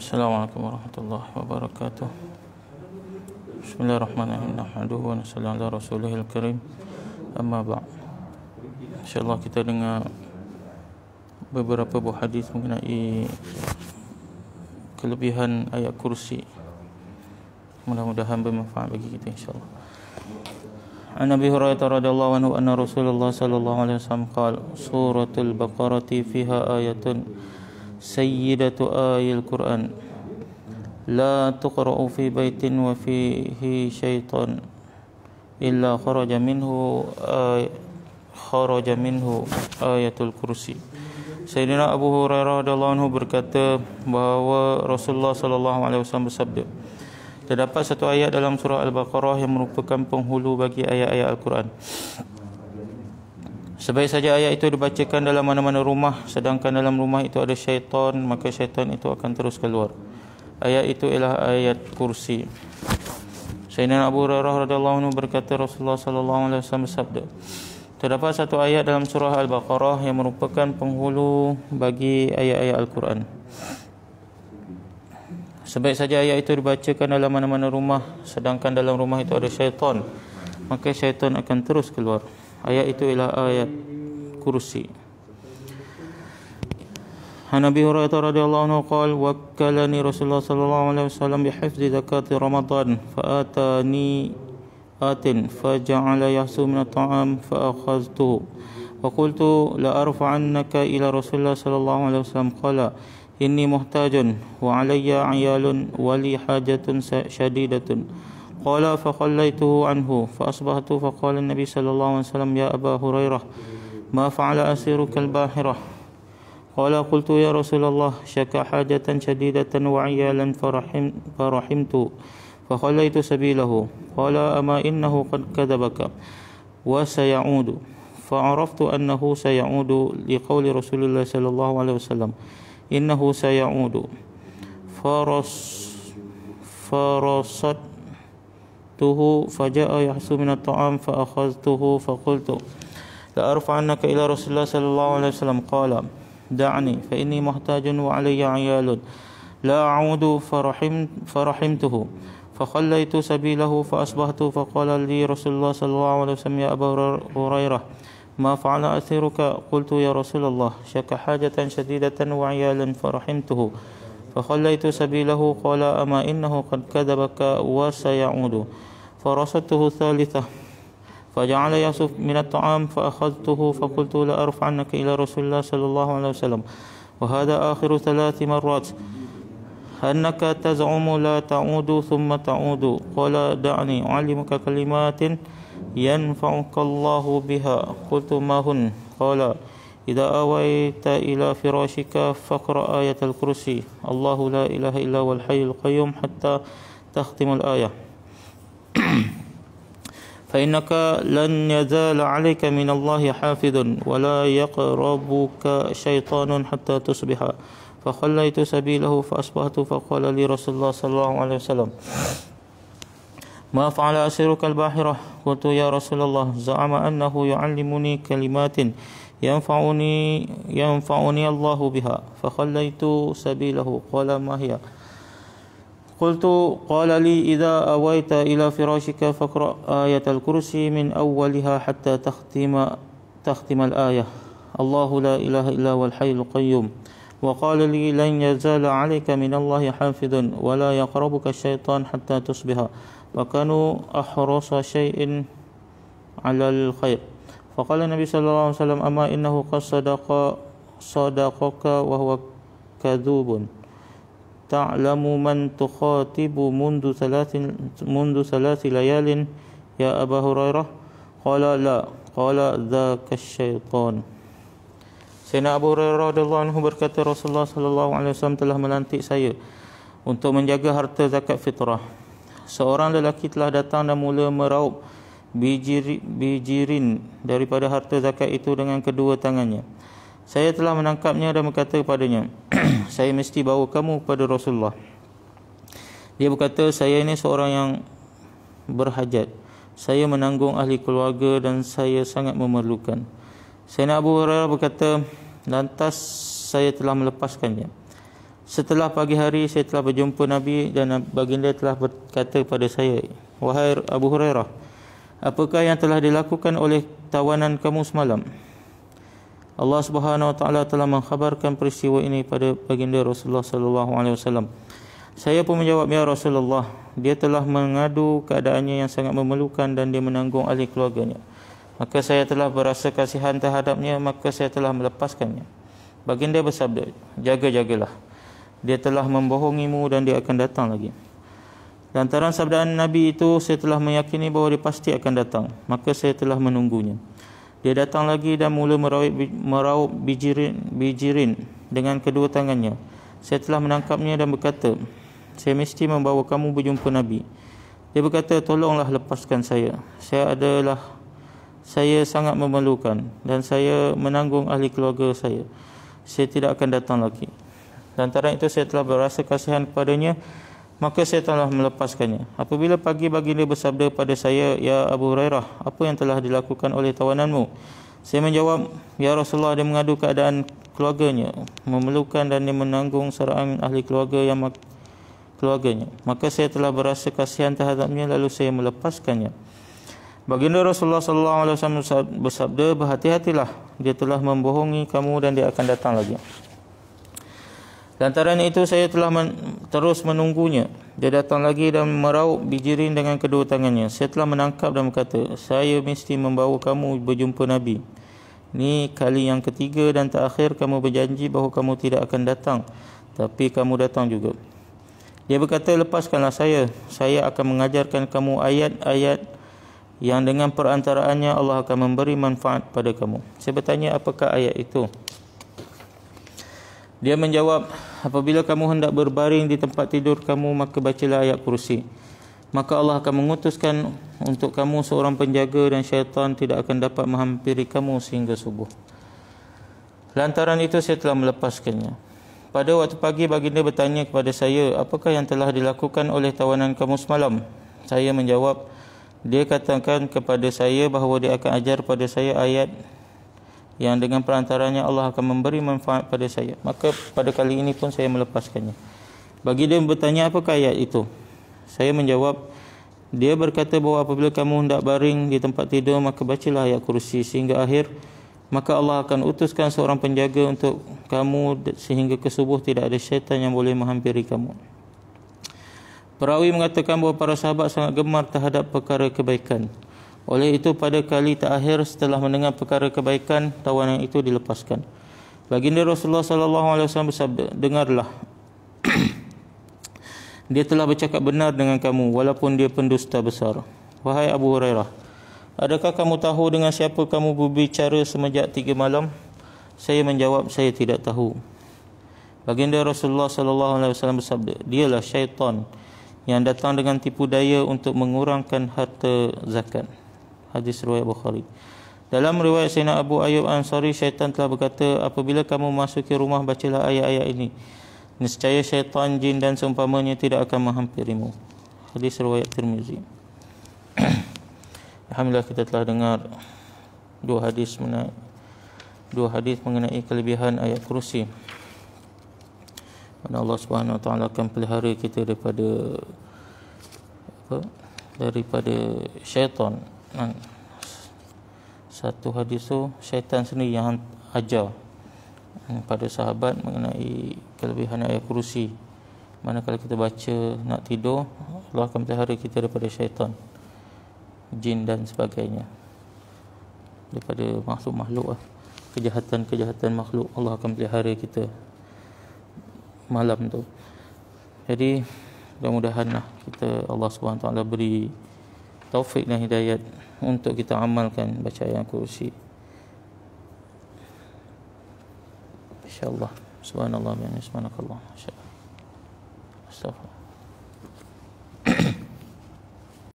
Assalamualaikum warahmatullahi wabarakatuh. Bismillahirrahmanirrahim. Nahmaduhu wa nasalli ala rasulihil karim. Amma ba'd. Insyaallah kita dengar beberapa buah hadis mengenai kelebihan ayat kursi. Mudah-mudahan bermanfaat bagi kita insyaallah. An Abi Hurairah radhiyallahu anhu anna Rasulullah sallallahu alaihi wasallam qala suratul baqarah fiha ayatun سيدة Qur'an, 'La لا fi baitin بيت وفيه شيطان إلا خرج منه آي خرج منه آية الكرسي Sayyidina Abu Hurairah radhiyallahu anhu berkata bahawa Rasulullah sallallahu alaihi wasallam bersabda Terdapat satu ayat dalam surah Al-Baqarah yang merupakan penghulu bagi ayat-ayat Al-Quran Sebaik saja ayat itu dibacakan dalam mana-mana rumah Sedangkan dalam rumah itu ada syaitan Maka syaitan itu akan terus keluar Ayat itu ialah ayat kursi Sayyidina Abu Hurairah radhiyallahu berkata Rasulullah sallallahu alaihi wasallam bersabda Terdapat satu ayat dalam surah Al-Baqarah yang merupakan penghulu bagi ayat-ayat Al-Quran. Sebaik saja ayat itu dibacakan dalam mana-mana rumah, sedangkan dalam rumah itu ada syaitan, maka syaitan akan terus keluar ayat itu ialah ayat kursi عن ابي هريره رضي الله عنه قال وكلني رسول الله صلى الله عليه وسلم بحفظ زكاه رمضان فاتاني ات فجعل يحسو من الطعام فاخذته وقلت لارفعنك الى رسول الله صلى الله عليه وسلم قال اني محتاج وعلي عيال ولي حاجه شديده قال فخليته عنه فأصبحت فقال النبي صلى الله عليه وسلم يا أبا هريرة ما فعل أسيرك الباحرة قال قلت يا رسول الله شكا حاجة شديدة وعيالا فرحم فرحمت فخليت سبيله قال أما إنه قد كذبك وسيعود فعرفت أنه سيعود لقول رسول الله صلى الله عليه وسلم إنه سيعود فرص فرصت فمسكته فجاء يحسو من الطعام فأخذته فقلت لأرفعنك إلى رسول الله صلى الله عليه وسلم قال دعني فإني محتاج وعلي عيال لا أعود فرحمت فرحمته فخليت سبيله فأصبحت فقال لي رسول الله صلى الله عليه وسلم يا أبا هريرة ما فعل أثيرك قلت يا رسول الله شك حاجة شديدة وعيالا فرحمته فخليت سبيله قال أما إنه قد كذبك وسيعود فرصته ثالثة فجعل يصف من الطعام فأخذته فقلت لأرفعنك إلى رسول الله صلى الله عليه وسلم وهذا آخر ثلاث مرات أنك تزعم لا تعود ثم تعود قال دعني أعلمك كلمات ينفعك الله بها قلت ما هن قال إذا أويت إلى فراشك فاقرأ آية الكرسي الله لا إله إلا هو الحي القيوم حتى تختم الآية فإنك لن يزال عليك من الله حافظ ولا يقربك شيطان حتى تصبح فخليت سبيله فأصبحت فقال لي رسول الله صلى الله عليه وسلم ما فعل أسيرك الباحرة قلت يا رسول الله زعم أنه يعلمني كلمات ينفعني ينفعني الله بها فخليت سبيله قال ما هي؟ قلت قال لي إذا أويت إلى فراشك فاقرأ آية الكرسي من أولها حتى تختم تختم الآية الله لا إله إلا هو الحي القيوم وقال لي لن يزال عليك من الله حافظ ولا يقربك الشيطان حتى تصبح وكانوا أحرص شيء على الخير فقال النبي صلى الله عليه وسلم أما إنه قد صدق صدقك وهو كذوب ta'lamu man tukhatibu mundu salasin mundu salasi layalin ya Abu Hurairah qala la qala dzaka syaitan Sayyidina Abu Hurairah radhiyallahu anhu berkata Rasulullah sallallahu alaihi wasallam telah melantik saya untuk menjaga harta zakat fitrah seorang lelaki telah datang dan mula meraup bijiri, bijirin daripada harta zakat itu dengan kedua tangannya saya telah menangkapnya dan berkata kepadanya saya mesti bawa kamu kepada Rasulullah. Dia berkata, saya ini seorang yang berhajat. Saya menanggung ahli keluarga dan saya sangat memerlukan. Sayyidina Abu Hurairah berkata, lantas saya telah melepaskannya. Setelah pagi hari, saya telah berjumpa Nabi dan baginda telah berkata kepada saya, Wahai Abu Hurairah, apakah yang telah dilakukan oleh tawanan kamu semalam? Allah Subhanahu wa taala telah mengkhabarkan peristiwa ini pada baginda Rasulullah sallallahu alaihi wasallam. Saya pun menjawab ya Rasulullah, dia telah mengadu keadaannya yang sangat memalukan dan dia menanggung ahli keluarganya. Maka saya telah berasa kasihan terhadapnya, maka saya telah melepaskannya. Baginda bersabda, jaga-jagalah. Dia telah membohongimu dan dia akan datang lagi. Lantaran sabdaan Nabi itu, saya telah meyakini bahawa dia pasti akan datang. Maka saya telah menunggunya. Dia datang lagi dan mula meraup, meraup bijirin, bijirin dengan kedua tangannya. Saya telah menangkapnya dan berkata, saya mesti membawa kamu berjumpa Nabi. Dia berkata, tolonglah lepaskan saya. Saya adalah, saya sangat memerlukan dan saya menanggung ahli keluarga saya. Saya tidak akan datang lagi. Lantaran itu saya telah berasa kasihan kepadanya Maka saya telah melepaskannya. Apabila pagi baginda bersabda pada saya, Ya Abu Hurairah, apa yang telah dilakukan oleh tawananmu? Saya menjawab, Ya Rasulullah, dia mengadu keadaan keluarganya, memerlukan dan dia menanggung serangan ahli keluarga yang mak- keluarganya. Maka saya telah berasa kasihan terhadapnya, lalu saya melepaskannya. Baginda Rasulullah sallallahu bersabda, "Berhati-hatilah, dia telah membohongi kamu dan dia akan datang lagi." Lantaran itu saya telah men terus menunggunya. Dia datang lagi dan meraup bijirin dengan kedua tangannya. Saya telah menangkap dan berkata, saya mesti membawa kamu berjumpa Nabi. Ini kali yang ketiga dan terakhir kamu berjanji bahawa kamu tidak akan datang. Tapi kamu datang juga. Dia berkata, lepaskanlah saya. Saya akan mengajarkan kamu ayat-ayat yang dengan perantaraannya Allah akan memberi manfaat pada kamu. Saya bertanya, apakah ayat itu? Dia menjawab, apabila kamu hendak berbaring di tempat tidur kamu maka bacalah ayat kursi maka Allah akan mengutuskan untuk kamu seorang penjaga dan syaitan tidak akan dapat menghampiri kamu sehingga subuh lantaran itu saya telah melepaskannya pada waktu pagi baginda bertanya kepada saya apakah yang telah dilakukan oleh tawanan kamu semalam saya menjawab dia katakan kepada saya bahawa dia akan ajar pada saya ayat yang dengan perantaranya Allah akan memberi manfaat pada saya. Maka pada kali ini pun saya melepaskannya. Bagi dia bertanya apa ayat itu? Saya menjawab, dia berkata bahawa apabila kamu hendak baring di tempat tidur, maka bacalah ayat kursi sehingga akhir. Maka Allah akan utuskan seorang penjaga untuk kamu sehingga ke subuh tidak ada syaitan yang boleh menghampiri kamu. Perawi mengatakan bahawa para sahabat sangat gemar terhadap perkara kebaikan. Oleh itu pada kali terakhir setelah mendengar perkara kebaikan tawanan itu dilepaskan. Baginda Rasulullah sallallahu alaihi wasallam bersabda, "Dengarlah. dia telah bercakap benar dengan kamu walaupun dia pendusta besar. Wahai Abu Hurairah, adakah kamu tahu dengan siapa kamu berbicara semenjak tiga malam?" Saya menjawab, "Saya tidak tahu." Baginda Rasulullah sallallahu alaihi wasallam bersabda, "Dialah syaitan yang datang dengan tipu daya untuk mengurangkan harta zakat." Hadis riwayat Bukhari. Dalam riwayat Sina Abu Ayub Ansari, syaitan telah berkata, apabila kamu masuk ke rumah, bacalah ayat-ayat ini. Niscaya syaitan, jin dan seumpamanya tidak akan menghampirimu. Hadis riwayat Tirmizi. Alhamdulillah kita telah dengar dua hadis mengenai dua hadis mengenai kelebihan ayat kursi. Dan Allah Subhanahu Wa Taala akan pelihara kita daripada apa? daripada syaitan. Kan? satu hadis tu syaitan sendiri yang ajar hmm, pada sahabat mengenai kelebihan ayat kursi mana kalau kita baca nak tidur Allah akan menjahari kita daripada syaitan jin dan sebagainya daripada makhluk-makhluk lah. kejahatan-kejahatan makhluk Allah akan menjahari kita malam tu jadi mudah-mudahan lah kita Allah SWT beri taufik dan hidayat untuk kita amalkan bacaan kursi insyaallah subhanallah wa bihamdihi subhanakallah insyaallah astaghfirullah